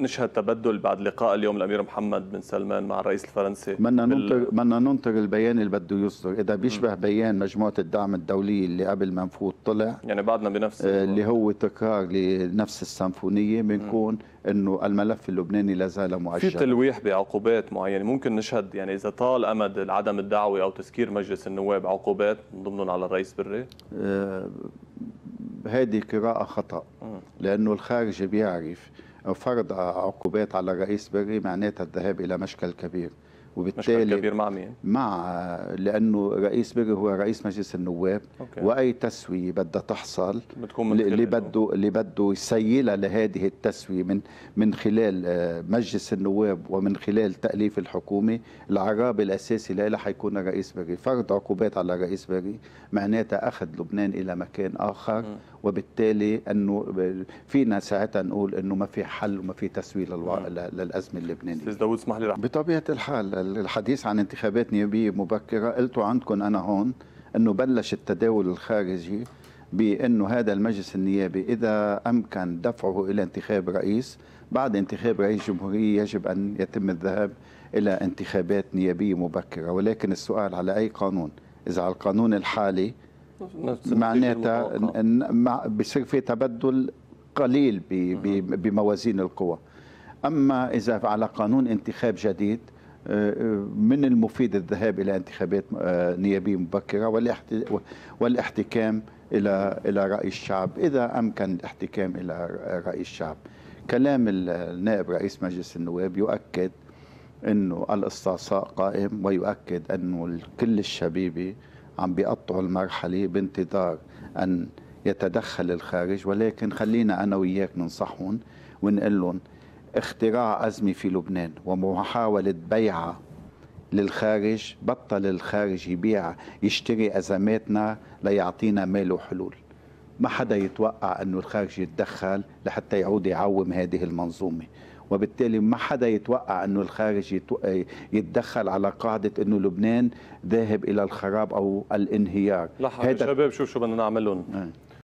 نشهد تبدل بعد لقاء اليوم الامير محمد بن سلمان مع الرئيس الفرنسي بدنا بال... ننطر بدنا ننطر البيان اللي بده يصدر اذا بيشبه بيان مجموعه الدعم الدولي اللي قبل ما نفوت طلع يعني بعدنا بنفس آه، اللي هو تكرار لنفس السمفونيه بنكون انه الملف اللبناني لا زال مؤجلا في تلويح بعقوبات معينه ممكن نشهد يعني اذا طال امد عدم الدعوه او تسكير مجلس النواب عقوبات من ضمنهم على الرئيس بري أه هذه قراءه خطا لانه الخارج بيعرف فرض عقوبات على الرئيس بري معناتها الذهاب الى مشكل كبير وبالتالي مشكل كبير مع مين؟ مع لانه رئيس بري هو رئيس مجلس النواب أوكي. واي تسويه بدها تحصل بتكون من اللي بده اللي بده يسيلها لهذه التسويه من من خلال آه، مجلس النواب ومن خلال تاليف الحكومه العراب الاساسي لها حيكون الرئيس بري، فرض عقوبات على الرئيس بري معناتها اخذ لبنان الى مكان اخر م. وبالتالي انه فينا ساعتها نقول انه ما في حل وما في تسويه للو... للازمه اللبنانيه استاذ داوود اسمح لي بطبيعه الحال الحديث عن انتخابات نيابيه مبكره قلتوا عندكم انا هون انه بلش التداول الخارجي بانه هذا المجلس النيابي اذا امكن دفعه الى انتخاب رئيس بعد انتخاب رئيس جمهوريه يجب ان يتم الذهاب الى انتخابات نيابيه مبكره ولكن السؤال على اي قانون اذا على القانون الحالي معناتها بصير في تبدل قليل بموازين القوى اما اذا على قانون انتخاب جديد آه، آه، من المفيد الذهاب الى انتخابات آه، نيابيه مبكره والاحتكام الى الى راي الشعب اذا امكن الاحتكام الى راي الشعب كلام النائب رئيس مجلس النواب يؤكد انه الاستعصاء قائم ويؤكد انه الكل الشبيبه عم بيقطعوا المرحله بانتظار ان يتدخل الخارج ولكن خلينا انا وياك ننصحهم ونقول لهم اختراع ازمه في لبنان ومحاوله بيعها للخارج بطل الخارج يبيع يشتري ازماتنا ليعطينا مال وحلول ما حدا يتوقع انه الخارج يتدخل لحتى يعود يعوم هذه المنظومه وبالتالي ما حدا يتوقع انه الخارج يتدخل على قاعده انه لبنان ذاهب الى الخراب او الانهيار لحظه شباب شوف شو بدنا نعمل لهم نعم.